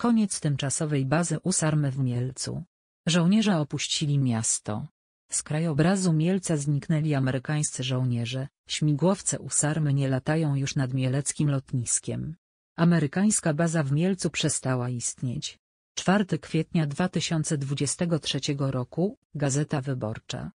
Koniec tymczasowej bazy USARME w Mielcu. Żołnierze opuścili miasto. Z krajobrazu Mielca zniknęli amerykańscy żołnierze, śmigłowce USARME nie latają już nad mieleckim lotniskiem. Amerykańska baza w Mielcu przestała istnieć. 4 kwietnia 2023 roku, Gazeta Wyborcza.